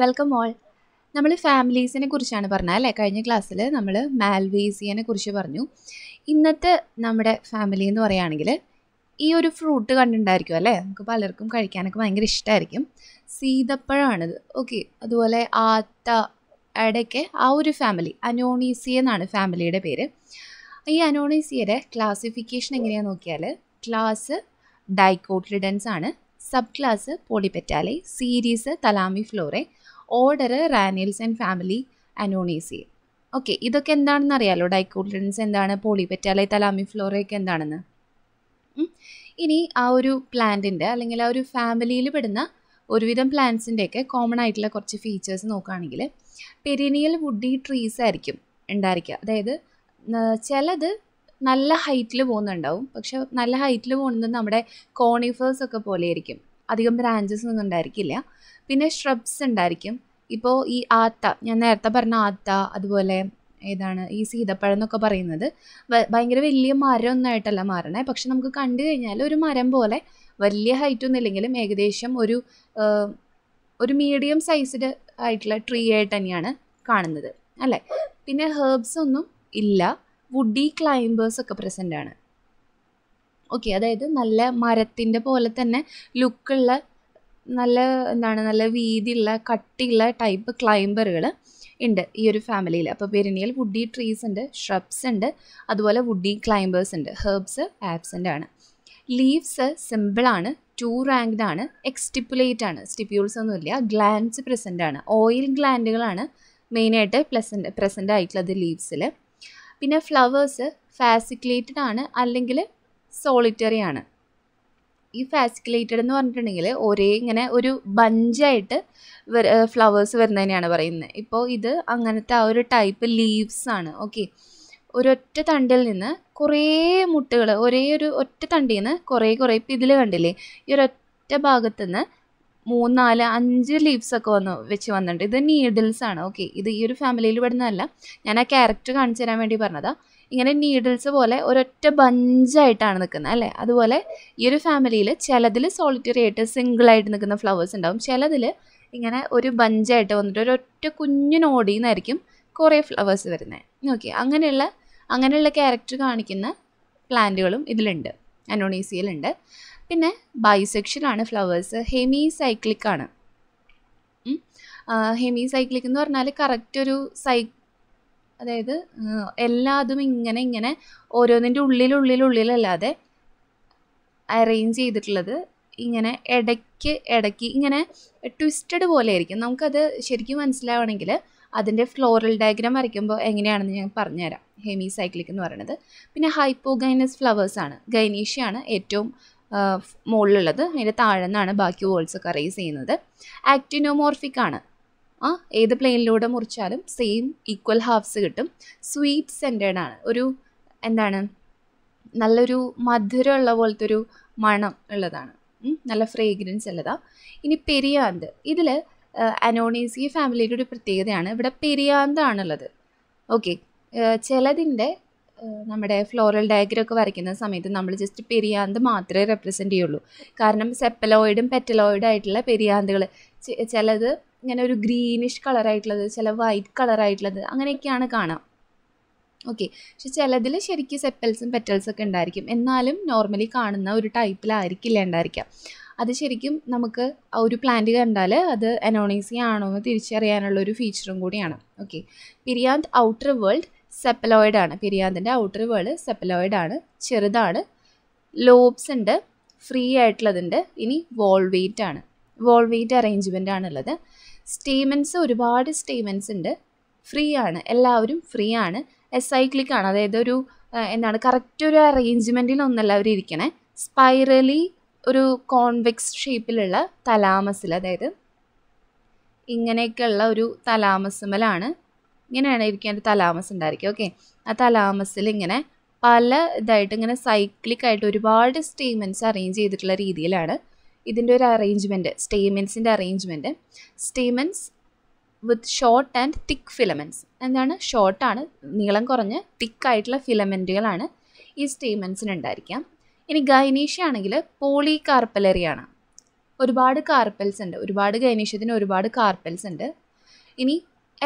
welcome all നമ്മൾ ഫാമിലീസിനെ കുറിച്ചാണ് പറഞ്ഞത് അല്ലേ കഴിഞ്ഞ ക്ലാസ്സിൽ നമ്മൾ മാൽവേസിയനെ കുറിച്ച് പറഞ്ഞു ഇന്നത്തെ നമ്മുടെ ഫാമിലി എന്ന് പറയുകയാണെങ്കിൽ ഈ ഒരു ഫ്രൂട്ട് കണ്ടിട്ടുണ്ടായിരിക്കും അല്ലേ നമുക്ക് പലർക്കും കഴിക്കാനൊക്കെ ഭയങ്കര ഇഷ്ടമായിരിക്കും സീതപ്പഴമാണിത് ഓക്കെ അതുപോലെ ആത്ത അടയ്ക്ക് ആ ഒരു ഫാമിലി അനോണീസിയ എന്നാണ് ഫാമിലിയുടെ പേര് ഈ അനോണീസിയയുടെ ക്ലാസിഫിക്കേഷൻ എങ്ങനെയാണെന്ന് നോക്കിയാൽ ക്ലാസ് ഡൈക്കോട്ലിഡൻസ് ആണ് sub class polypetalae series thalamiflorae order ranales and family annonaceae okay ഇതൊക്കെ എന്താണെന്ന് അറിയാലോ ഡൈക്കോട്ടിൻസ് എന്താണ് പോളിപെറ്റ തലാമി ഫ്ലോറയൊക്കെ എന്താണെന്ന് ഇനി ആ ഒരു പ്ലാന്റിൻ്റെ അല്ലെങ്കിൽ ആ ഒരു ഫാമിലിയിൽ പെടുന്ന ഒരുവിധം പ്ലാന്റ്സിൻ്റെയൊക്കെ കോമൺ ആയിട്ടുള്ള കുറച്ച് ഫീച്ചേഴ്സ് നോക്കുകയാണെങ്കിൽ പെരിനിയൽ വുഡി ട്രീസ് ആയിരിക്കും ഉണ്ടായിരിക്കുക അതായത് ചിലത് നല്ല ഹൈറ്റിൽ പോകുന്നുണ്ടാവും പക്ഷെ നല്ല ഹൈറ്റിൽ പോകുന്നത് നമ്മുടെ കോണിഫേഴ്സ് ഒക്കെ പോലെ ആയിരിക്കും അധികം ബ്രാഞ്ചസ് ഒന്നും ഉണ്ടായിരിക്കില്ല പിന്നെ ഷ്രബ്സ് ഉണ്ടായിരിക്കും ഇപ്പോൾ ഈ ആത്ത ഞാൻ നേരത്തെ പറഞ്ഞ ആത്ത അതുപോലെ ഏതാണ് ഈ സീതപ്പഴം എന്നൊക്കെ പറയുന്നത് ഭയങ്കര വലിയ മരം ആയിട്ടല്ല മാറണേ പക്ഷെ നമുക്ക് കണ്ടു കഴിഞ്ഞാൽ ഒരു മരം പോലെ വലിയ ഹൈറ്റ് ഒന്നും ഇല്ലെങ്കിലും ഏകദേശം ഒരു ഒരു മീഡിയം സൈസ്ഡ് ആയിട്ടുള്ള ട്രീ ആയിട്ട് തന്നെയാണ് കാണുന്നത് അല്ലേ പിന്നെ ഹേർബ്സ് ഒന്നും ഇല്ല വുഡി ക്ലൈംബേഴ്സ് ഒക്കെ പ്രസൻ്റ് ആണ് ഓക്കെ അതായത് നല്ല മരത്തിൻ്റെ പോലെ തന്നെ ലുക്കുള്ള നല്ല എന്താണ് നല്ല വീതിയുള്ള കട്ടിയുള്ള ടൈപ്പ് ക്ലൈംബറുകൾ ഉണ്ട് ഈ ഒരു ഫാമിലിയിൽ അപ്പോൾ പെരിനിയൽ വുഡി ട്രീസ് ഉണ്ട് ഷ്രബ്സ് ഉണ്ട് അതുപോലെ വുഡി ക്ലൈംബേഴ്സ് ഉണ്ട് ഹെർബ്സ് ആബ്സെൻ്റ് ആണ് ലീവ്സ് സിമ്പിളാണ് ടു റാങ്ക്ഡ് ആണ് എക്സ്റ്റിപ്പുലേറ്റ് ആണ് സ്റ്റിപ്യൂൾസ് ഒന്നുമില്ല ഗ്ലാൻസ് പ്രസൻ്റ് ആണ് ഓയിൽ ഗ്ലാൻഡുകളാണ് മെയിനായിട്ട് പ്ലസൻ്റ് പ്രസൻ്റ് ആയിട്ടുള്ളത് ലീവ്സിൽ പിന്നെ ഫ്ലവേഴ്സ് ഫാസിക്കുലേറ്റഡ് ആണ് അല്ലെങ്കിൽ സോളിറ്ററി ആണ് ഈ ഫാസിക്കുലേറ്റഡ് എന്ന് പറഞ്ഞിട്ടുണ്ടെങ്കിൽ ഒരേ ഇങ്ങനെ ഒരു ബഞ്ചായിട്ട് ഫ്ലവേഴ്സ് വരുന്നതിനെയാണ് പറയുന്നത് ഇപ്പോൾ ഇത് അങ്ങനത്തെ ആ ഒരു ടൈപ്പ് ലീവ്സ് ആണ് ഓക്കെ ഒരൊറ്റ തണ്ടിൽ നിന്ന് കുറേ മുട്ടുകൾ ഒരേ ഒരു ഒറ്റ തണ്ടിൽ നിന്ന് കുറേ കുറേ ഇപ്പം ഇതിൽ കണ്ടില്ലേ ഈ ഒരൊറ്റ ഭാഗത്തു നിന്ന് മൂന്നാല് അഞ്ച് ലീവ്സ് ഒക്കെ വന്നു വെച്ച് വന്നിട്ടുണ്ട് ഇത് നീഡിൽസ് ആണ് ഓക്കെ ഇത് ഈ ഒരു ഫാമിലിയിൽ പെടുന്നതല്ല ഞാൻ ആ ക്യാരക്ടർ കാണിച്ചു തരാൻ വേണ്ടി പറഞ്ഞതാണ് ഇങ്ങനെ നീഡിൽസ് പോലെ ഒരൊറ്റ ബഞ്ചായിട്ടാണ് നിൽക്കുന്നത് അല്ലേ അതുപോലെ ഈ ഒരു ഫാമിലിയിൽ ചിലതിൽ സോളിറ്ററി ആയിട്ട് സിംഗിളായിട്ട് നിൽക്കുന്ന ഫ്ലവേഴ്സ് ഉണ്ടാവും ചിലതിൽ ഇങ്ങനെ ഒരു ബഞ്ചായിട്ട് വന്നിട്ട് ഒരൊറ്റ കുഞ്ഞിനോടിയിൽ നിന്നായിരിക്കും കുറേ ഫ്ലവേഴ്സ് വരുന്നത് ഓക്കെ അങ്ങനെയുള്ള അങ്ങനെയുള്ള ക്യാരക്ടർ കാണിക്കുന്ന പ്ലാന്റുകളും ഇതിലുണ്ട് അനോണീസിയയിലുണ്ട് പിന്നെ ആണ് ഫ്ലവേഴ്സ് ഹെമി സൈക്ലിക്കാണ് ഹെമി സൈക്ലിക് എന്ന് പറഞ്ഞാൽ കറക്റ്റ് ഒരു സൈ അതായത് എല്ലാതും ഇങ്ങനെ ഇങ്ങനെ ഓരോന്നിൻ്റെ ഉള്ളിലുള്ളിലുള്ളിലല്ലാതെ അറേഞ്ച് ചെയ്തിട്ടുള്ളത് ഇങ്ങനെ ഇടയ്ക്ക് ഇടയ്ക്ക് ഇങ്ങനെ ട്വിസ്റ്റഡ് പോലെ ആയിരിക്കും നമുക്കത് ശരിക്കും മനസ്സിലാവണമെങ്കിൽ അതിൻ്റെ ഫ്ലോറൽ ഡയഗ്രാം വരയ്ക്കുമ്പോൾ എങ്ങനെയാണെന്ന് ഞാൻ പറഞ്ഞുതരാം ഹെമി സൈക്ലിക് എന്ന് പറയുന്നത് പിന്നെ ഹൈപ്പോഗൈനസ് ഫ്ലവേഴ്സാണ് ഗൈനീഷ്യാണ് ഏറ്റവും മുകളിലുള്ളത് അതിൻ്റെ താഴെ നിന്നാണ് ബാക്കി വേൾഡ്സൊക്കെ അറേസ് ചെയ്യുന്നത് ആക്ടിനോമോർഫിക് ആണ് ആ ഏത് പ്ലെയിനിലൂടെ മുറിച്ചാലും സെയിം ഈക്വൽ ഹാഫ്സ് കിട്ടും സ്വീറ്റ് സെൻറ്റേഡ് ആണ് ഒരു എന്താണ് നല്ലൊരു മധുരമുള്ള പോലത്തെ ഒരു മണം ഉള്ളതാണ് നല്ല ഫ്രേഗ്രൻസ് ഉള്ളതാണ് ഇനി പെരിയാന്ത് ഇതിൽ അനോണീസി ഫാമിലിയുടെ ഒരു പ്രത്യേകതയാണ് ഇവിടെ പെരിയാന്താണുള്ളത് ഓക്കെ ചിലതിൻ്റെ നമ്മുടെ ഫ്ലോറൽ ഡയഗ്രമൊക്കെ വരയ്ക്കുന്ന സമയത്ത് നമ്മൾ ജസ്റ്റ് പെരിയാന്ത് മാത്രമേ റെപ്രസെൻ്റ് ചെയ്യുള്ളൂ കാരണം സെപ്പലോയിഡും പെറ്റലോയിഡും ആയിട്ടുള്ള പെരിയാന്തുകൾ ചിലത് ഇങ്ങനെ ഒരു ഗ്രീനിഷ് കളറായിട്ടുള്ളത് ചില വൈറ്റ് കളറായിട്ടുള്ളത് അങ്ങനെയൊക്കെയാണ് കാണാം ഓക്കെ പക്ഷെ ചിലതിൽ ശരിക്കും സെപ്പൽസും പെറ്റൽസൊക്കെ ഒക്കെ ഉണ്ടായിരിക്കും എന്നാലും നോർമലി കാണുന്ന ഒരു ടൈപ്പിലായിരിക്കില്ല ഉണ്ടായിരിക്കാം അത് ശരിക്കും നമുക്ക് ആ ഒരു പ്ലാന്റ് കണ്ടാൽ അത് അനോണീസി ആണോ എന്ന് തിരിച്ചറിയാനുള്ള ഒരു ഫീച്ചറും കൂടിയാണ് okay perianth outer whorl sepaloid ആണ് പിരിയാന്തിൻ്റെ ഔട്ടർ വേൾഡ് സെപ്പലോയിഡ് ആണ് ചെറുതാണ് ലോബ്സ് ഉണ്ട് ഫ്രീ ആയിട്ടുള്ളതുണ്ട് ഇനി വോൾവെയ്റ്റ് ആണ് വോൾവെയ്റ്റ് അറേഞ്ച്മെൻ്റ് ആണുള്ളത് സ്റ്റേമെൻറ്റ്സ് ഒരുപാട് സ്റ്റേമെൻറ്റ്സ് ഉണ്ട് ഫ്രീ ആണ് എല്ലാവരും ഫ്രീ ആണ് എസ് ഐ ആണ് അതായത് ഒരു എന്താണ് കറക്റ്റ് ഒരു ഒന്നല്ല അവർ ഇരിക്കണേ സ്പൈറലി ഒരു കോൺവെക്സ് ഷേപ്പിലുള്ള തലാമസിൽ അതായത് ഇങ്ങനെയൊക്കെയുള്ള ഒരു തലാമസമലാണ് ഇങ്ങനെയാണ് ഇരിക്കേണ്ട തലാമസ് ഉണ്ടായിരിക്കുക ഓക്കെ ആ തലാമസിൽ ഇങ്ങനെ പല ഇതായിട്ട് ഇങ്ങനെ സൈക്ലിക്കായിട്ട് ഒരുപാട് സ്റ്റേമെൻറ്റ്സ് അറേഞ്ച് ചെയ്തിട്ടുള്ള രീതിയിലാണ് ഇതിൻ്റെ ഒരു അറേഞ്ച്മെൻറ്റ് സ്റ്റേമെൻസിൻ്റെ arrangement stamens with short and thick filaments എന്താണ് ഷോർട്ടാണ് നീളം കുറഞ്ഞ് തിക്കായിട്ടുള്ള ഫിലമെൻറ്റുകളാണ് ഈ സ്റ്റേമെൻസിന് ഉണ്ടായിരിക്കാം ഇനി ഗൈനീഷ്യ ആണെങ്കിൽ പോളി കാർപ്പലറിയാണ് ഒരുപാട് കാർപ്പൽസ് ഉണ്ട് ഒരുപാട് ഗൈനീഷ്യത്തിന് ഒരുപാട് കാർപ്പൽസ് ഉണ്ട് ഇനി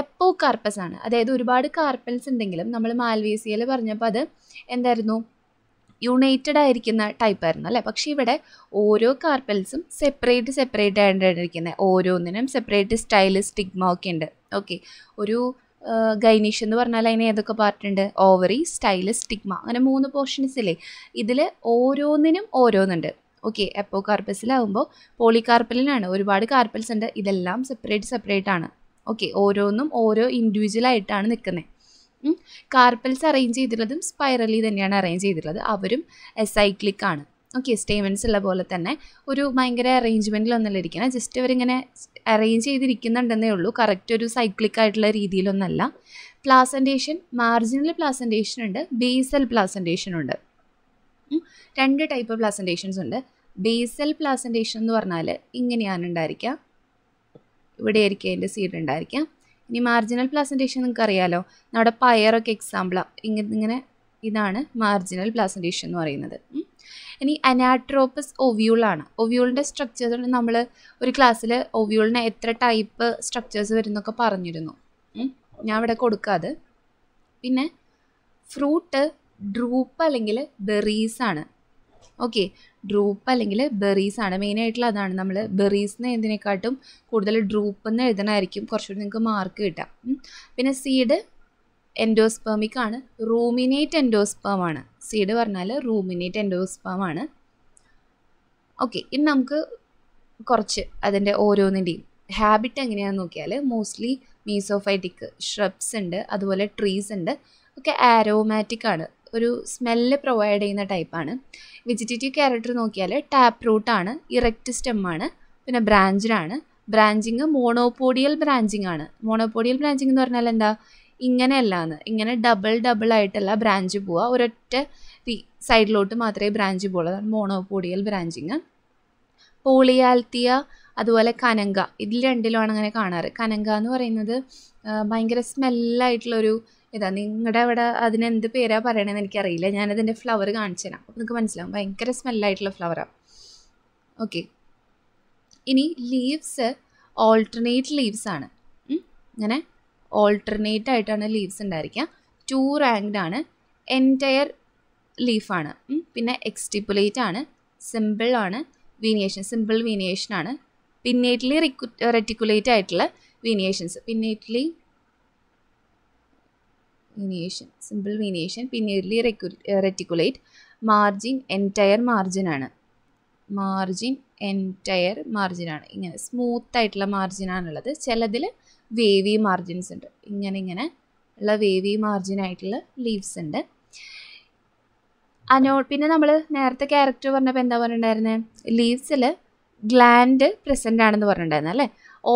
എപ്പോ കാർപ്പസ് ആണ് അതായത് ഒരുപാട് കാർപ്പൽസ് ഉണ്ടെങ്കിലും നമ്മൾ മാൽവേസിയയിൽ പറഞ്ഞപ്പോൾ അത് എന്തായിരുന്നു യുണൈറ്റഡ് ആയിരിക്കുന്ന ആയിരുന്നു അല്ലേ പക്ഷേ ഇവിടെ ഓരോ കാർപ്പൽസും സെപ്പറേറ്റ് സെപ്പറേറ്റ് ആയിട്ടാണ് ഇരിക്കുന്നത് ഓരോന്നിനും സെപ്പറേറ്റ് സ്റ്റൈൽ സ്റ്റിഗ്മ ഒക്കെ ഉണ്ട് ഓക്കെ ഒരു ഗൈനീഷ് എന്ന് പറഞ്ഞാൽ അതിന് ഏതൊക്കെ പാർട്ടുണ്ട് ഓവറി സ്റ്റൈൽ സ്റ്റിഗ്മ അങ്ങനെ മൂന്ന് പോർഷൻസ് ഇല്ലേ ഇതിൽ ഓരോന്നിനും ഓരോന്നുണ്ട് ഓക്കെ എപ്പോ കാർപ്പസിലാവുമ്പോൾ പോളികാർപ്പലിനാണ് ഒരുപാട് കാർപ്പൽസ് ഉണ്ട് ഇതെല്ലാം സെപ്പറേറ്റ് സെപ്പറേറ്റ് ആണ് ഓക്കെ ഓരോന്നും ഓരോ ഇൻഡിവിജ്വൽ ആയിട്ടാണ് നിൽക്കുന്നത് കാർപ്പൽസ് അറേഞ്ച് ചെയ്തിട്ടുള്ളതും സ്പൈറലി തന്നെയാണ് അറേഞ്ച് ചെയ്തിട്ടുള്ളത് അവരും സൈക്ലിക് ആണ് ഓക്കെ സ്റ്റേമെൻസ് ഉള്ള പോലെ തന്നെ ഒരു ഭയങ്കര ഒന്നല്ല ഇരിക്കണം ജസ്റ്റ് അവരിങ്ങനെ അറേഞ്ച് ചെയ്തിരിക്കുന്നുണ്ടെന്നേ ഉള്ളൂ കറക്റ്റ് ഒരു സൈക്ലിക് ആയിട്ടുള്ള രീതിയിലൊന്നല്ല പ്ലാസൻറ്റേഷൻ മാർജിനൽ പ്ലാസൻറ്റേഷൻ ഉണ്ട് ബേസൽ പ്ലാസൻറ്റേഷൻ ഉണ്ട് രണ്ട് ടൈപ്പ് പ്ലാസൻറ്റേഷൻസ് ഉണ്ട് ബേസൽ പ്ലാസൻറ്റേഷൻ എന്ന് പറഞ്ഞാൽ ഇങ്ങനെയാണ് ഉണ്ടായിരിക്കാം ഇവിടെ ആയിരിക്കും അതിൻ്റെ സീഡ് ഉണ്ടായിരിക്കാം ഇനി മാർജിനൽ പ്ലാസൻറ്റേഷൻ നിങ്ങൾക്ക് അറിയാലോ നമ്മുടെ പയറൊക്കെ എക്സാമ്പിളാണ് ഇങ്ങനെ ഇങ്ങനെ ഇതാണ് മാർജിനൽ പ്ലാസൻറ്റേഷൻ എന്ന് പറയുന്നത് ഇനി അനാട്രോപ്പസ് ഒവ്യൂളാണ് ഒവ്യൂളിൻ്റെ സ്ട്രക്ചേഴ്സ് നമ്മൾ ഒരു ക്ലാസ്സിൽ ഒവ്യൂളിന് എത്ര ടൈപ്പ് സ്ട്രക്ചേഴ്സ് വരുന്നൊക്കെ പറഞ്ഞിരുന്നു ഞാൻ ഇവിടെ കൊടുക്കാതെ പിന്നെ ഫ്രൂട്ട് ഡ്രൂപ്പ് അല്ലെങ്കിൽ ബെറീസ് ആണ് ഓക്കെ ഡ്രൂപ്പ് അല്ലെങ്കിൽ ബെറീസ് ആണ് മെയിൻ ആയിട്ടുള്ള അതാണ് നമ്മൾ ബെറീസിന് എന്തിനെക്കാട്ടും കൂടുതൽ ഡ്രൂപ്പ് എന്ന് എഴുതണമായിരിക്കും കുറച്ചുകൂടി നിങ്ങൾക്ക് മാർക്ക് കിട്ടാം പിന്നെ സീഡ് എൻഡോസ്പേമിക് ആണ് റൂമിനേറ്റ് എൻഡോസ്പേം ആണ് സീഡ് പറഞ്ഞാൽ റൂമിനേറ്റ് എൻഡോസ്പേം ആണ് ഓക്കെ ഇനി നമുക്ക് കുറച്ച് അതിൻ്റെ ഓരോന്നിൻ്റെയും ഹാബിറ്റ് എങ്ങനെയാണെന്ന് നോക്കിയാൽ മോസ്റ്റ്ലി മീസോഫൈറ്റിക് ഷ്രബ്സ് ഉണ്ട് അതുപോലെ ട്രീസ് ഉണ്ട് ഒക്കെ ആരോമാറ്റിക് ആണ് ഒരു സ്മെല്ല് പ്രൊവൈഡ് ചെയ്യുന്ന ടൈപ്പാണ് വെജിറ്റേറ്റീവ് ക്യാരക്ടർ നോക്കിയാൽ ടാപ്പ് റൂട്ടാണ് ഇറക്റ്റ് സ്റ്റെമ്മാണ് പിന്നെ ബ്രാഞ്ചിലാണ് ബ്രാഞ്ചിങ് മോണോപോഡിയൽ ബ്രാഞ്ചിങ് ആണ് മോണോപോഡിയൽ ബ്രാഞ്ചിങ് എന്ന് പറഞ്ഞാൽ എന്താ ഇങ്ങനെയല്ലാന്ന് ഇങ്ങനെ ഡബിൾ ഡബിൾ ആയിട്ടല്ല ബ്രാഞ്ച് പോവുക ഒരൊറ്റ സൈഡിലോട്ട് മാത്രമേ ബ്രാഞ്ച് പോകുള്ളൂ മോണോപോഡിയൽ ബ്രാഞ്ചിങ് പോളിയാൽത്തിയ അതുപോലെ കനങ്ക ഇതിൽ രണ്ടിലുമാണ് അങ്ങനെ കാണാറ് കനങ്ക എന്ന് പറയുന്നത് ഭയങ്കര സ്മെല്ലായിട്ടുള്ളൊരു ഇതാ നിങ്ങളുടെ അവിടെ അതിനെന്ത് പേരാ പറയണതെന്ന് എനിക്കറിയില്ല ഞാനതിൻ്റെ ഫ്ലവർ കാണിച്ചു തരാം നിങ്ങൾക്ക് മനസ്സിലാവും ഭയങ്കര സ്മെല്ലായിട്ടുള്ള ഫ്ലവറാണ് ഓക്കെ ഇനി ലീവ്സ് ഓൾട്ടർനേറ്റ് ലീവ്സ് ആണ് ഇങ്ങനെ ഓൾട്ടർനേറ്റ് ആയിട്ടാണ് ലീവ്സ് ഉണ്ടായിരിക്കുക ടു റാങ്ക്ഡ് ആണ് എൻറ്റയർ ലീഫാണ് പിന്നെ എക്സ്റ്റിപ്പുലേറ്റ് ആണ് സിമ്പിൾ ആണ് വീനിയേഷൻ സിമ്പിൾ വീനിയേഷൻ ആണ് പിന്നേറ്റ്ലി റിക്കു റെറ്റിക്കുലേറ്റ് ആയിട്ടുള്ള venations pinnately venation simple venation pinnately റെക്കു റെറ്റിക്കുലേറ്റ് മാർജിൻ എൻറ്റയർ മാർജിനാണ് മാർജിൻ എൻറ്റയർ മാർജിനാണ് ഇങ്ങനെ സ്മൂത്ത് ആയിട്ടുള്ള മാർജിനാണുള്ളത് ചിലതിൽ വേവി മാർജിൻസ് ഉണ്ട് ഇങ്ങനെ ഇങ്ങനെ ഉള്ള വേവി മാർജിനായിട്ടുള്ള ലീവ്സ് ഉണ്ട് അനോ പിന്നെ നമ്മൾ നേരത്തെ ക്യാരക്ടർ പറഞ്ഞപ്പോൾ എന്താ പറഞ്ഞിട്ടുണ്ടായിരുന്നത് ലീവ്സിൽ ഗ്ലാൻഡ് പ്രസൻ്റ് ആണെന്ന് പറഞ്ഞിട്ടുണ്ടായിരുന്നു അല്ലേ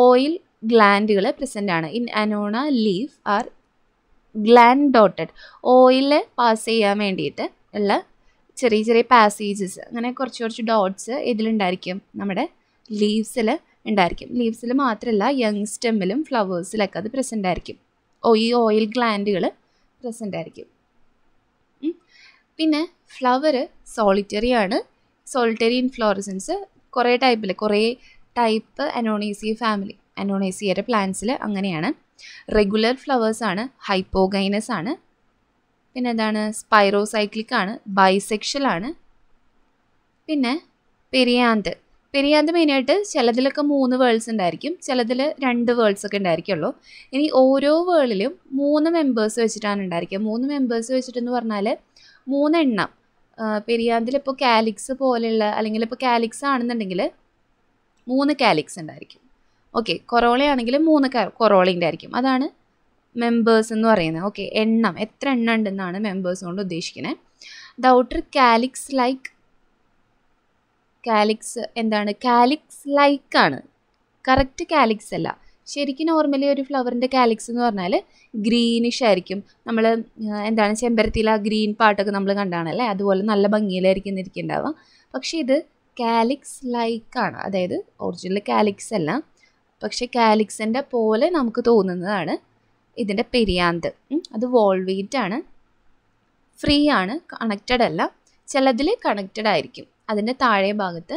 ഓയിൽ ഗ്ലാൻഡുകൾ പ്രസൻ്റ് ആണ് in Annona leaf are gland dotted oil pass ചെയ്യാൻ വേണ്ടിയിട്ട് ഉള്ള ചെറിയ ചെറിയ പാസേജസ് അങ്ങനെ കുറച്ച് കുറച്ച് ഡോട്ട്സ് ഇതിലുണ്ടായിരിക്കും നമ്മുടെ ലീവ്സിൽ ഉണ്ടായിരിക്കും ലീവ്സിൽ മാത്രമല്ല യങ് സ്റ്റെമ്മിലും ഫ്ലവേഴ്സിലൊക്കെ അത് പ്രസൻ്റ് ആയിരിക്കും ഓ oh, ഈ ഓയിൽ ഗ്ലാൻഡുകൾ പ്രസൻ്റ് ആയിരിക്കും പിന്നെ ഫ്ലവർ സോളിറ്ററി ആണ് സോളിറ്ററി ഇൻഫ്ലോറസൻസ് കുറേ ടൈപ്പിൽ കുറേ ടൈപ്പ് അനോണേസി ഫാമിലി അനോണേസിയയുടെ പ്ലാന്റ്സിൽ അങ്ങനെയാണ് റെഗുലർ ഫ്ലവേഴ്സ് ആണ് ഹൈപ്പോഗൈനസ് ആണ് പിന്നെ എന്താണ് സ്പൈറോസൈക്ലിക് ആണ് ബൈസെക്ഷൽ ആണ് പിന്നെ പെരിയാന്ത് പെരിയാന്ത് മെയിനായിട്ട് ചിലതിലൊക്കെ മൂന്ന് വേൾഡ്സ് ഉണ്ടായിരിക്കും ചിലതിൽ രണ്ട് വേൾഡ്സ് ഒക്കെ ഉണ്ടായിരിക്കുള്ളൂ ഇനി ഓരോ വേൾഡിലും മൂന്ന് മെമ്പേഴ്സ് വെച്ചിട്ടാണ് ഉണ്ടായിരിക്കുക മൂന്ന് മെമ്പേഴ്സ് വെച്ചിട്ടെന്ന് പറഞ്ഞാൽ മൂന്നെണ്ണം പെരിയാന്തിലിപ്പോൾ കാലിക്സ് പോലെയുള്ള അല്ലെങ്കിൽ ഇപ്പോൾ കാലിക്സ് ആണെന്നുണ്ടെങ്കിൽ മൂന്ന് കാലിക്സ് ഉണ്ടായിരിക്കും ഓക്കെ കൊറോളയാണെങ്കിൽ മൂന്ന് കൊറോളയുടെ ആയിരിക്കും അതാണ് മെമ്പേഴ്സ് എന്ന് പറയുന്നത് ഓക്കെ എണ്ണം എത്ര എണ്ണം ഉണ്ടെന്നാണ് മെമ്പേഴ്സ് കൊണ്ട് ഉദ്ദേശിക്കുന്നത് the outer calyx like calyx എന്താണ് കാലിക്സ് ലൈക്കാണ് കറക്റ്റ് കാലിക്സ് അല്ല ശരിക്കും നോർമലി ഒരു ഫ്ലവറിൻ്റെ കാലിക്സ് എന്ന് പറഞ്ഞാൽ ഗ്രീനിഷ് ആയിരിക്കും നമ്മൾ എന്താണ് ചെമ്പരത്തിയിൽ ആ ഗ്രീൻ പാട്ടൊക്കെ നമ്മൾ കണ്ടാണല്ലേ അതുപോലെ നല്ല ഭംഗിയിലായിരിക്കും ഇരിക്കുന്നുണ്ടാവുക പക്ഷേ ഇത് കാലിക്സ് ലൈക്കാണ് അതായത് ഒറിജിനൽ കാലിക്സ് അല്ല പക്ഷേ കാലിക്സിൻ്റെ പോലെ നമുക്ക് തോന്നുന്നതാണ് ഇതിൻ്റെ പെരിയാന്ത് അത് വോൾവീറ്റ് ആണ് ഫ്രീ ആണ് കണക്റ്റഡ് അല്ല ചിലതിൽ കണക്റ്റഡ് ആയിരിക്കും അതിൻ്റെ താഴെ ഭാഗത്ത്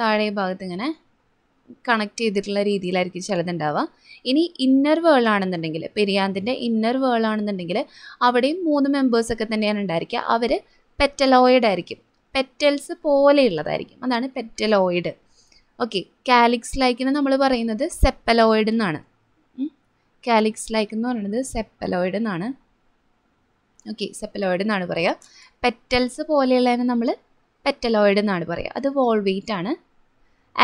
താഴെ ഭാഗത്ത് ഇങ്ങനെ കണക്ട് ചെയ്തിട്ടുള്ള രീതിയിലായിരിക്കും ചിലതുണ്ടാവുക ഇനി ഇന്നർ വേൾഡ് ആണെന്നുണ്ടെങ്കിൽ പെരിയാന്തിൻ്റെ ഇന്നർ വേൾഡ് ആണെന്നുണ്ടെങ്കിൽ അവിടെയും മൂന്ന് മെമ്പേഴ്സൊക്കെ തന്നെയാണ് ഉണ്ടായിരിക്കുക അവർ പെറ്റലോയിഡ് ആയിരിക്കും പെറ്റൽസ് പോലെയുള്ളതായിരിക്കും അതാണ് പെറ്റലോയിഡ് ഓക്കെ കാലിക്സ് ലൈക്കിന് നമ്മൾ പറയുന്നത് സെപ്പലോയിഡ് എന്നാണ് കാലിക്സ് ലൈക്ക് എന്ന് പറയുന്നത് സെപ്പലോയിഡ് എന്നാണ് ഓക്കെ സെപ്പലോയിഡ് എന്നാണ് പറയുക പെറ്റൽസ് പോലെയുള്ളതിനെ നമ്മൾ പെറ്റലോയിഡ് എന്നാണ് പറയുക അത് വോൾവേറ്റ് ആണ്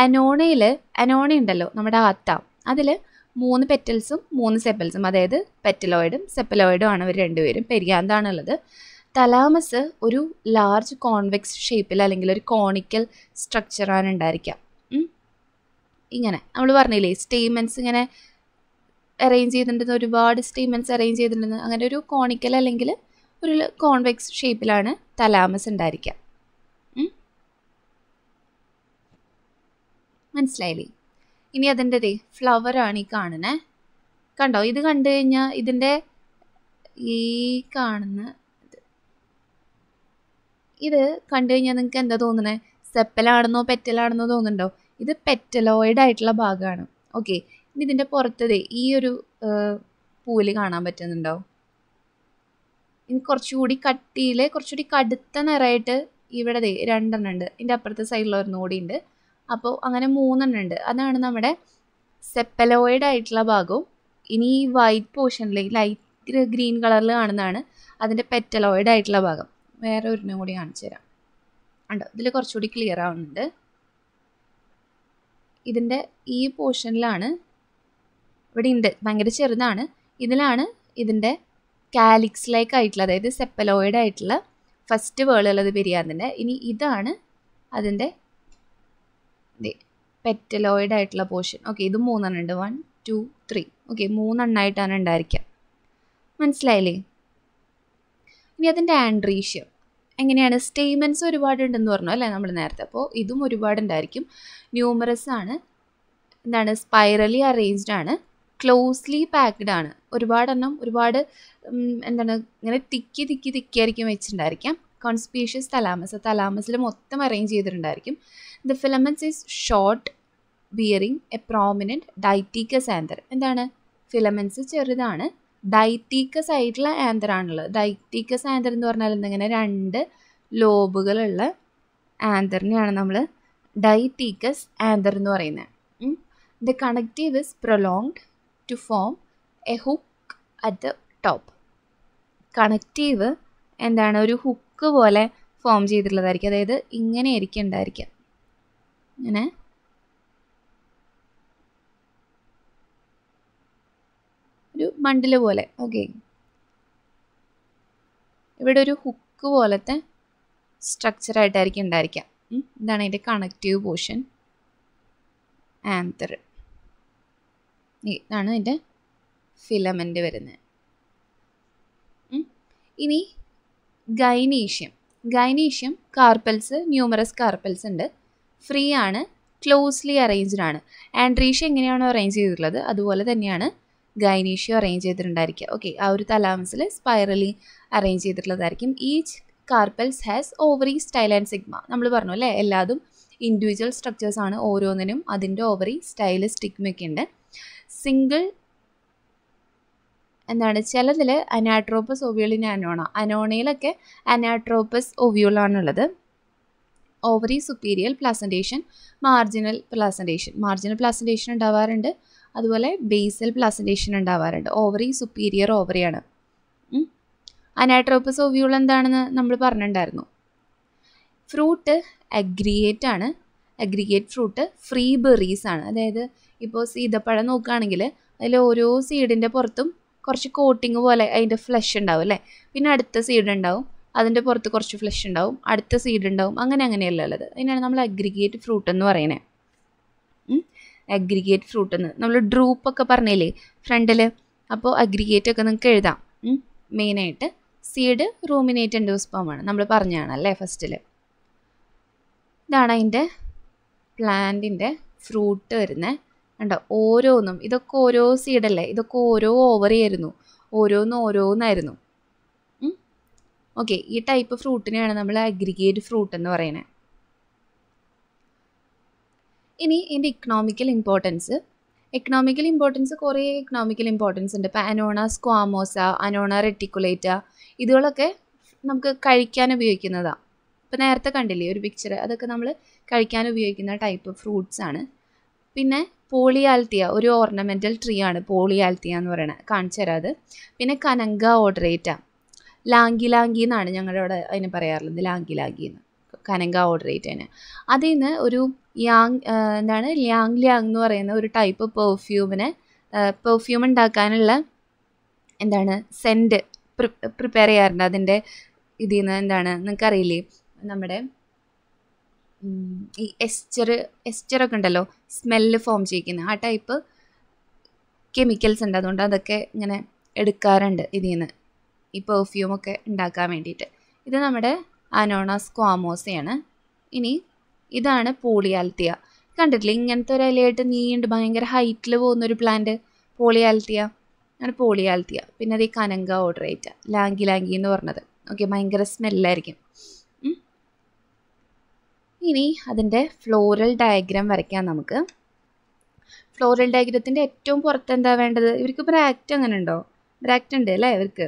അനോണയിൽ അനോണ ഉണ്ടല്ലോ നമ്മുടെ ആത്ത അതിൽ മൂന്ന് പെറ്റൽസും മൂന്ന് സെപ്പൽസും അതായത് പെറ്റലോയിഡും സെപ്പലോയിഡും ആണ് ഇവർ രണ്ടുപേരും പെരിയാന്താണുള്ളത് തലാമസ് ഒരു ലാർജ് കോൺവെക്സ് ഷേപ്പിൽ അല്ലെങ്കിൽ ഒരു കോണിക്കൽ സ്ട്രക്ചറാണ് ഉണ്ടായിരിക്കുക ഇങ്ങനെ നമ്മൾ പറഞ്ഞില്ലേ സ്റ്റേമെൻസ് ഇങ്ങനെ അറേഞ്ച് ചെയ്തിട്ടുണ്ടെന്ന് ഒരുപാട് സ്റ്റേമെൻസ് അറേഞ്ച് ചെയ്തിട്ടുണ്ടെന്ന് അങ്ങനെ ഒരു കോണിക്കൽ അല്ലെങ്കിൽ ഒരു കോൺവെക്സ് ഷേപ്പിലാണ് തലാമസ് ഉണ്ടായിരിക്കുക മനസ്സിലായില്ലേ ഇനി അതിൻ്റെ ദേ ഫ്ലവറാണ് ഈ കാണണേ കണ്ടോ ഇത് കണ്ടു കഴിഞ്ഞാൽ ഇതിൻ്റെ ഈ കാണുന്ന ഇത് കണ്ടു കഴിഞ്ഞാൽ നിങ്ങൾക്ക് എന്താ തോന്നണേ സെപ്പലാണെന്നോ പെറ്റലാണെന്നോ തോന്നുന്നുണ്ടോ ഇത് പെറ്റലോയിഡ് ആയിട്ടുള്ള ഭാഗമാണ് ഓക്കെ ഇനി ഇതിൻ്റെ പുറത്തതേ ഈ ഒരു പൂല് കാണാൻ പറ്റുന്നുണ്ടോ ഇനി കുറച്ചുകൂടി കട്ടിയിൽ കുറച്ചുകൂടി കടുത്ത നിറയായിട്ട് ഇവിടെ ദേ രണ്ടെണ്ണം ഉണ്ട് ഇതിൻ്റെ അപ്പുറത്തെ സൈഡിലുള്ള ഒരു നോടിയുണ്ട് അപ്പോൾ അങ്ങനെ മൂന്നെണ്ണം ഉണ്ട് അതാണ് നമ്മുടെ സെപ്പലോയിഡ് ആയിട്ടുള്ള ഭാഗവും ഇനി ഈ വൈറ്റ് പോർഷനിൽ ലൈറ്റ് ഗ്രീൻ കളറിൽ കാണുന്നതാണ് അതിൻ്റെ പെറ്റലോയിഡ് ആയിട്ടുള്ള ഭാഗം വേറെ ഒരെണ്ണം കൂടി കാണിച്ചു തരാം ഉണ്ടോ ഇതിൽ കുറച്ചുകൂടി ക്ലിയർ ആവുന്നുണ്ട് ഇതിൻ്റെ ഈ പോർഷനിലാണ് ഇവിടെ ഉണ്ട് ഭയങ്കര ചെറുതാണ് ഇതിലാണ് ഇതിൻ്റെ കാലിക്സ് ലൈക്ക് ആയിട്ടുള്ള അതായത് സെപ്പലോയിഡ് ആയിട്ടുള്ള ഫസ്റ്റ് വേളുള്ളത് പെരിയാറിൻ്റെ ഇനി ഇതാണ് അതിൻ്റെ പെറ്റലോയിഡ് ആയിട്ടുള്ള പോർഷൻ ഓക്കെ ഇത് മൂന്നെണ്ണം ഉണ്ട് വൺ ടു ത്രീ ഓക്കെ മൂന്നെണ്ണമായിട്ടാണ് ഉണ്ടായിരിക്കുക മനസ്സിലായില്ലേ ഇനി അതിൻ്റെ ആൻഡ്രീഷ്യം എങ്ങനെയാണ് സ്റ്റേമെൻസ് ഒരുപാടുണ്ടെന്ന് പറഞ്ഞു അല്ലേ നമ്മൾ നേരത്തെ അപ്പോൾ ഇതും ഒരുപാടുണ്ടായിരിക്കും ന്യൂമറസ് ആണ് എന്താണ് സ്പൈറലി അറേഞ്ച്ഡ് ആണ് ക്ലോസ്ലി പാക്ക്ഡ് ആണ് ഒരുപാടെണ്ണം ഒരുപാട് എന്താണ് ഇങ്ങനെ തിക്കി തിക്കി തിക്കിയായിരിക്കും വെച്ചിട്ടുണ്ടായിരിക്കാം കോൺസ്പീഷ്യസ് തലാമസ് തലാമസിൽ മൊത്തം അറേഞ്ച് ചെയ്തിട്ടുണ്ടായിരിക്കും the filaments is short bearing a prominent dithecous anther എന്താണ് ഫിലമെൻസ് ചെറുതാണ് ഡൈറ്റീക്കസ് ആയിട്ടുള്ള ആന്തർ ആണുള്ളത് ഡൈറ്റീക്കസ് ആന്തർ എന്ന് പറഞ്ഞാൽ എന്തെങ്ങനെ രണ്ട് ലോബുകളുള്ള ആന്തറിനെയാണ് നമ്മൾ ഡൈറ്റീക്കസ് ആന്തർ എന്ന് പറയുന്നത് the connective is prolonged to form a hook at the top connective എന്താണ് ഒരു ഹുക്ക് പോലെ ഫോം ചെയ്തിട്ടുള്ളതായിരിക്കും അതായത് ഇങ്ങനെയായിരിക്കും ഉണ്ടായിരിക്കുക ഇങ്ങനെ ഒരു ബണ്ടിൽ പോലെ ഓക്കെ ഇവിടെ ഒരു ഹുക്ക് പോലത്തെ ആയിട്ടായിരിക്കും ഉണ്ടായിരിക്കാം ഇതാണ് അതിൻ്റെ കണക്റ്റീവ് പോർഷൻ ആന്തർ ഇതാണ് അതിൻ്റെ ഫിലമെൻ്റ് വരുന്നത് ഇനി gynoecium gynoecium carpels numerous carpels ഉണ്ട് ഫ്രീ ആണ് ക്ലോസ്ലി അറേഞ്ച്ഡ് ആണ് ആൻഡ്രീഷ എങ്ങനെയാണോ അറേഞ്ച് ചെയ്തിട്ടുള്ളത് അതുപോലെ തന്നെയാണ് ഗൈനീഷ്യോ അറേഞ്ച് ചെയ്തിട്ടുണ്ടായിരിക്കുക ഓക്കെ ആ ഒരു തലാമസിൽ സ്പൈറലി അറേഞ്ച് ചെയ്തിട്ടുള്ളതായിരിക്കും each carpels has ovary style and stigma നമ്മൾ പറഞ്ഞു അല്ലേ എല്ലാതും ഇൻഡിവിജ്വൽ സ്ട്രക്ചേഴ്സ് ആണ് ഓരോന്നിനും അതിൻ്റെ ഓവറി സ്റ്റൈൽ സ്റ്റിക്മൊക്കെ ഉണ്ട് സിംഗിൾ എന്താണ് ചിലതിൽ അനാട്രോപ്പസ് ഒവ്യൂളിന് അനോണ അനോണയിലൊക്കെ അനാട്രോപ്പസ് ഒവ്യൂളാണുള്ളത് ovary superior placentation marginal placentation marginal placentation ഉണ്ടാവാറുണ്ട് അതുപോലെ ബേസൽ പ്ലാസൻറ്റേഷൻ ഉണ്ടാവാറുണ്ട് ഓവറി സുപ്പീരിയർ ഓവറിയാണ് അനാട്രോപ്പസ് ഓവ്യൂൾ എന്താണെന്ന് നമ്മൾ പറഞ്ഞിട്ടുണ്ടായിരുന്നു ഫ്രൂട്ട് അഗ്രിയേറ്റ് ആണ് അഗ്രിഗേറ്റ് ഫ്രൂട്ട് ഫ്രീ ബെറീസ് ആണ് അതായത് ഇപ്പോൾ സീതപ്പഴം നോക്കുകയാണെങ്കിൽ അതിൽ ഓരോ സീഡിൻ്റെ പുറത്തും കുറച്ച് കോട്ടിങ് പോലെ അതിൻ്റെ ഫ്ലഷ് ഉണ്ടാവും അല്ലേ പിന്നെ അടുത്ത സീഡ് ഉണ്ടാവും അതിൻ്റെ പുറത്ത് കുറച്ച് ഫ്ലഷ് ഉണ്ടാവും അടുത്ത സീഡ് ഉണ്ടാവും അങ്ങനെ അങ്ങനെയല്ല ഉള്ളത് അതിനാണ് നമ്മൾ അഗ്രിഗേറ്റ് ഫ്രൂട്ട് എന്ന് പറയുന്നത് അഗ്രിഗേറ്റ് ഫ്രൂട്ട് എന്ന് നമ്മൾ ഡ്രൂപ്പ് ഒക്കെ പറഞ്ഞില്ലേ ഫ്രണ്ടിൽ അപ്പോൾ അഗ്രിഗേറ്റ് ഒക്കെ നിങ്ങൾക്ക് എഴുതാം മെയിനായിട്ട് സീഡ് റൂമിനേറ്റ് എൻഡോസ്പോമാണ് നമ്മൾ പറഞ്ഞതാണല്ലേ ഫസ്റ്റിൽ ഇതാണ് അതിൻ്റെ പ്ലാന്റിൻ്റെ ഫ്രൂട്ട് വരുന്നത് കണ്ടോ ഓരോന്നും ഇതൊക്കെ ഓരോ സീഡല്ലേ ഇതൊക്കെ ഓരോ ഓവറിയായിരുന്നു ഓരോന്നും ഓരോന്നായിരുന്നു ഓക്കെ ഈ ടൈപ്പ് ഫ്രൂട്ടിനെയാണ് നമ്മൾ അഗ്രിഗേറ്റ് ഫ്രൂട്ട് എന്ന് പറയുന്നത് ഇനി ഇതിൻ്റെ ഇക്കണോമിക്കൽ ഇമ്പോർട്ടൻസ് എക്കണോമിക്കൽ ഇമ്പോർട്ടൻസ് കുറേ എക്കണോമിക്കൽ ഇമ്പോർട്ടൻസ് ഉണ്ട് ഇപ്പോൾ അനോണ സ്ക്വാമോസ അനോണ റെറ്റിക്കുലേറ്റ ഇതുകളൊക്കെ നമുക്ക് കഴിക്കാൻ ഉപയോഗിക്കുന്നതാണ് ഇപ്പം നേരത്തെ കണ്ടില്ലേ ഒരു പിക്ചർ അതൊക്കെ നമ്മൾ കഴിക്കാൻ ഉപയോഗിക്കുന്ന ടൈപ്പ് ഫ്രൂട്ട്സ് ആണ് പിന്നെ പോളിയാൽത്തിയ ഒരു ഓർണമെൻറ്റൽ ട്രീ ആണ് പോളിയാൽത്തിയ എന്ന് പറയുന്നത് കാണിച്ചു തരാം പിന്നെ കനങ്ക ഓഡറേറ്റ ലാങ്കി ലാങ്കി എന്നാണ് ഞങ്ങളുടെ അവിടെ അതിന് പറയാറുള്ളത് ലാങ്കി ലാങ്കി എന്ന് കനങ്ക ഓർഡർ ചെയ്തിട്ട് അതിൽ നിന്ന് ഒരു യാങ് എന്താണ് ലാങ് ലാങ് എന്ന് പറയുന്ന ഒരു ടൈപ്പ് പെർഫ്യൂമിനെ പെർഫ്യൂം ഉണ്ടാക്കാനുള്ള എന്താണ് സെൻറ്റ് പ്രിപ്പയർ ചെയ്യാറുണ്ട് അതിൻ്റെ ഇതിൽ നിന്ന് എന്താണ് നിങ്ങൾക്കറിയില്ലേ നമ്മുടെ ഈ എസ്റ്റർ എസ്റ്ററൊക്കെ ഉണ്ടല്ലോ സ്മെല്ല് ഫോം ചെയ്യിക്കുന്ന ആ ടൈപ്പ് കെമിക്കൽസ് ഉണ്ട് അതുകൊണ്ട് അതൊക്കെ ഇങ്ങനെ എടുക്കാറുണ്ട് ഇതിൽ നിന്ന് ഈ പെർഫ്യൂമൊക്കെ ഉണ്ടാക്കാൻ വേണ്ടിയിട്ട് ഇത് നമ്മുടെ അനോണാസ് ക്വാമോസയാണ് ഇനി ഇതാണ് പോളിയാൽത്തിയ കണ്ടിട്ടില്ല ഇങ്ങനത്തെ ഒരു ഇലയായിട്ട് നീണ്ട് ഭയങ്കര ഹൈറ്റിൽ പോകുന്നൊരു പ്ലാന്റ് പോളിയാൽത്തിയ ആണ് പോളിയാൽത്തിയ പിന്നെ അത് ഈ കനങ്ക ഓർഡറേറ്റ ലാങ്കി ലാങ്കി എന്ന് പറഞ്ഞത് ഓക്കെ ഭയങ്കര സ്മെല്ലായിരിക്കും ഇനി അതിൻ്റെ ഫ്ലോറൽ ഡയഗ്രാം വരയ്ക്കാം നമുക്ക് ഫ്ലോറൽ ഡയഗ്രത്തിൻ്റെ ഏറ്റവും പുറത്ത് എന്താ വേണ്ടത് ഇവർക്ക് ബ്രാക്റ്റ് അങ്ങനെ ഉണ്ടോ ബ്രാക്റ്റ് ഉണ്ട് അല്ലേ ഇവർക്ക്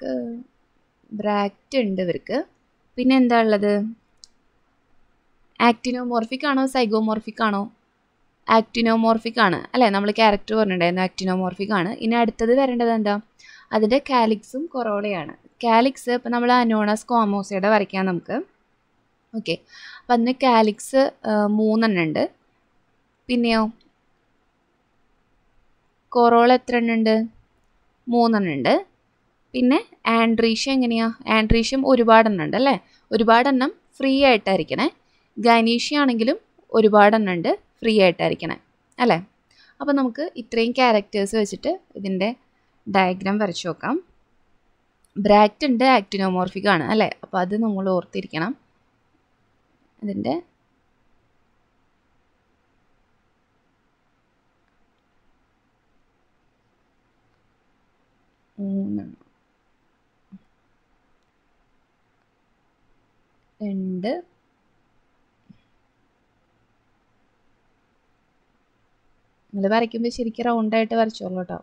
ബ്രാക്ക് ബ്രാക്റ്റ് ഉണ്ട് ഇവർക്ക് പിന്നെ എന്താ ഉള്ളത് ആക്ടിനോമോർഫിക് ആണോ സൈഗോമോർഫിക് ആണോ ആക്ടിനോമോർഫിക് ആണ് അല്ലേ നമ്മൾ ക്യാരക്ടർ പറഞ്ഞിട്ടുണ്ടായിരുന്നു ആക്ടിനോമോർഫിക് ആണ് ഇനി അടുത്തത് വരേണ്ടത് എന്താ അതിൻ്റെ കാലിക്സും കൊറോളയാണ് കാലിക്സ് ഇപ്പം നമ്മൾ അനോണസ് കോമോസയുടെ വരയ്ക്കാം നമുക്ക് ഓക്കെ അപ്പം അതിന് കാലിക്സ് മൂന്നെണ്ണം ഉണ്ട് പിന്നെയോ കൊറോള എത്ര എണ്ണം ഉണ്ട് മൂന്നെണ്ണം ഉണ്ട് പിന്നെ ആൻഡ്രീഷ എങ്ങനെയാണ് ആൻഡ്രീഷ്യം ഒരുപാടെണ്ണം ഉണ്ട് അല്ലേ ഒരുപാടെണ്ണം ഫ്രീ ആയിട്ടായിരിക്കണേ ഗനീഷ്യം ആണെങ്കിലും ഒരുപാടെണ്ണം ഉണ്ട് ഫ്രീ ആയിട്ടായിരിക്കണേ അല്ലേ അപ്പോൾ നമുക്ക് ഇത്രയും ക്യാരക്ടേഴ്സ് വെച്ചിട്ട് ഇതിൻ്റെ ഡയഗ്രാം വരച്ചു നോക്കാം ഉണ്ട് ആക്ടിനോമോർഫിക് ആണ് അല്ലേ അപ്പോൾ അത് നമ്മൾ ഓർത്തിരിക്കണം അതിൻ്റെ മൂന്നെണ്ണം ഉണ്ട് നിങ്ങൾ വരയ്ക്കുമ്പോൾ ശരിക്കും റൗണ്ടായിട്ട് വരച്ചോളൂ കേട്ടോ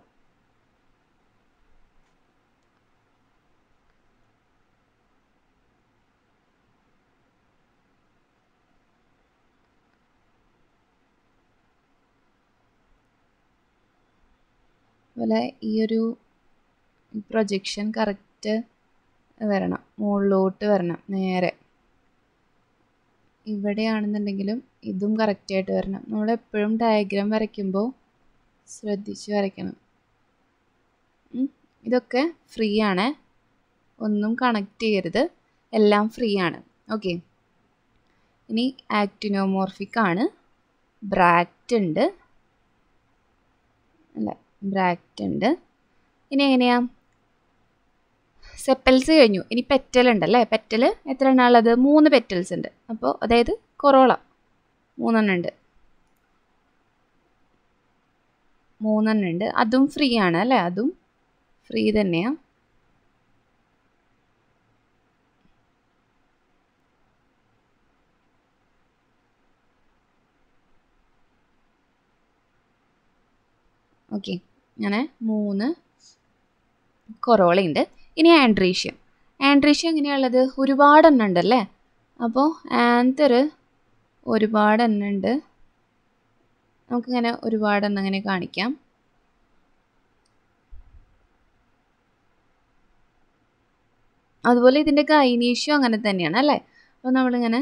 അതുപോലെ ഈ ഒരു പ്രൊജക്ഷൻ കറക്റ്റ് വരണം മുകളിലോട്ട് വരണം നേരെ ഇവിടെയാണെന്നുണ്ടെങ്കിലും ഇതും കറക്റ്റായിട്ട് വരണം നമ്മളെപ്പോഴും ഡയഗ്രാം വരയ്ക്കുമ്പോൾ ശ്രദ്ധിച്ച് വരയ്ക്കണം ഇതൊക്കെ ഫ്രീ ആണ് ഒന്നും കണക്റ്റ് ചെയ്യരുത് എല്ലാം ഫ്രീ ആണ് ഓക്കെ ഇനി ആക്ടിനോമോർഫിക് ആണ് ബ്രാക്റ്റ് ഉണ്ട് അല്ല ബ്രാക്റ്റ് ഉണ്ട് ഇനി എങ്ങനെയാണ് സെപ്പൽസ് കഴിഞ്ഞു ഇനി പെറ്റൽ അല്ലേ പെറ്റൽ എത്ര എണ്ണമുള്ളത് മൂന്ന് പെറ്റൽസ് ഉണ്ട് അപ്പോൾ അതായത് കൊറോള മൂന്നെണ്ണം ഉണ്ട് മൂന്നെണ്ണം ഉണ്ട് അതും ഫ്രീ ആണ് അല്ലേ അതും ഫ്രീ തന്നെയാണ് ഓക്കെ അങ്ങനെ മൂന്ന് കൊറോളയുണ്ട് ഇനി ആൻഡ്രീഷ്യം ആൻഡ്രീഷ്യം എങ്ങനെയുള്ളത് ഒരുപാടെണ്ണം ഉണ്ടല്ലേ അപ്പോൾ ആൻതർ ഒരുപാടെണ്ണം ഉണ്ട് നമുക്കിങ്ങനെ ഒരുപാടെണ്ണം അങ്ങനെ കാണിക്കാം അതുപോലെ ഇതിൻ്റെ കൈനീഷ്യം അങ്ങനെ തന്നെയാണ് അല്ലേ അപ്പോൾ നമ്മളിങ്ങനെ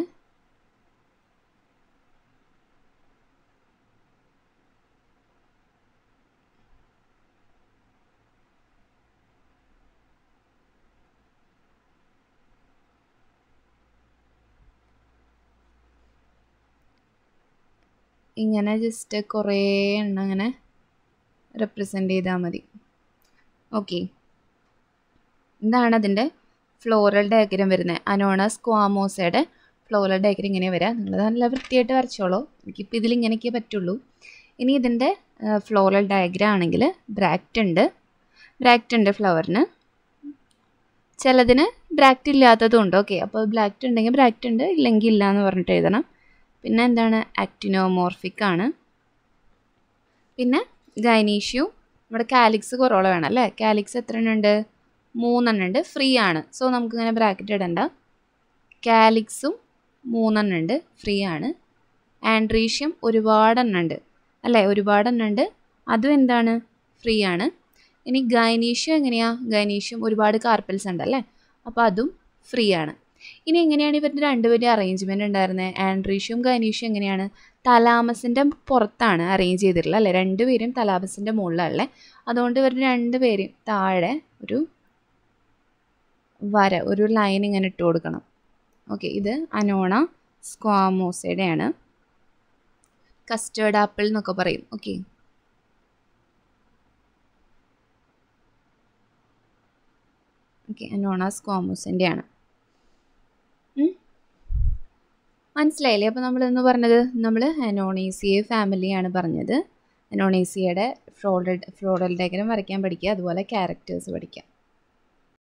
ഇങ്ങനെ ജസ്റ്റ് കുറേ എണ്ണം അങ്ങനെ റെപ്രസെൻ്റ് ചെയ്താൽ മതി ഓക്കെ ഇതാണ് അതിൻ്റെ ഫ്ലോറൽ ഡയഗ്രം വരുന്നത് അനോണസ് ക്വാമോസയുടെ ഫ്ലോറൽ ഡയഗ്രം ഇങ്ങനെ വരിക നിങ്ങൾ നല്ല വൃത്തിയായിട്ട് വരച്ചോളൂ എനിക്കിപ്പോൾ ഇതിലിങ്ങനെയൊക്കെ പറ്റുള്ളൂ ഇനി ഇതിൻ്റെ ഫ്ലോറൽ ഡയഗ്രം ആണെങ്കിൽ ബ്രാക്റ്റ് ഉണ്ട് ബ്രാക്റ്റ് ഉണ്ട് ഫ്ലവറിന് ചിലതിന് ബ്രാക്റ്റ് ഇല്ലാത്തതും ഉണ്ട് ഓക്കെ അപ്പോൾ ബ്രാക്റ്റ് ഉണ്ടെങ്കിൽ ബ്രാക്റ്റ് ഉണ്ട് ഇല്ലെങ്കിൽ ഇല്ല എന്ന് പറഞ്ഞിട്ട് എഴുതണം പിന്നെ എന്താണ് ആക്ടിനോമോർഫിക് ആണ് പിന്നെ ഗൈനീഷ്യൂ നമ്മുടെ കാലിക്സ് കുറവുള്ള വേണം അല്ലേ കാലിക്സ് എത്ര ഉണ്ട് മൂന്നെണ്ണം ഉണ്ട് ഫ്രീ ആണ് സോ നമുക്ക് ഇങ്ങനെ ബ്രാക്കറ്റ് ഇടണ്ട കാലിക്സും മൂന്നെണ്ണം ഉണ്ട് ഫ്രീ ആണ് ആൻഡ്രീഷ്യം ഒരുപാടെണ്ണം ഉണ്ട് അല്ലേ ഒരുപാടെണ്ണം ഉണ്ട് അതും എന്താണ് ഫ്രീ ആണ് ഇനി ഗൈനീഷ്യം എങ്ങനെയാണ് ഗൈനീഷ്യം ഒരുപാട് കാർപ്പൽസ് ഉണ്ട് അല്ലേ അപ്പോൾ അതും ഫ്രീ ആണ് ഇനി എങ്ങനെയാണ് ഇവരുടെ രണ്ടുപേരും അറേഞ്ച്മെൻറ്റ് ഉണ്ടായിരുന്നത് ആൻഡ്രീഷും ഗനീഷും എങ്ങനെയാണ് തലാമസിൻ്റെ പുറത്താണ് അറേഞ്ച് ചെയ്തിട്ടുള്ളത് അല്ലേ രണ്ടുപേരും തലാമസിൻ്റെ മുകളിലല്ലേ അതുകൊണ്ട് ഇവർ രണ്ടുപേരും താഴെ ഒരു വര ഒരു ലൈൻ ഇങ്ങനെ ഇട്ട് കൊടുക്കണം ഓക്കെ ഇത് അനോണ സ്ക്വാമോസയുടെയാണ് കസ്റ്റേർഡ് ആപ്പിൾ എന്നൊക്കെ പറയും ഓക്കെ ഓക്കെ അനോണ സ്ക്വാമോസിൻ്റെയാണ് മനസ്സിലായില്ലേ അപ്പോൾ നമ്മൾ എന്ന് പറഞ്ഞത് നമ്മൾ അനോണേസിയ ഫാമിലിയാണ് പറഞ്ഞത് അനോണേസിയയുടെ ഫ്ലോറൽ ഫ്രോഡൽ ഡയഗ്രം വരയ്ക്കാൻ പഠിക്കുക അതുപോലെ ക്യാരക്ടേഴ്സ് പഠിക്കുക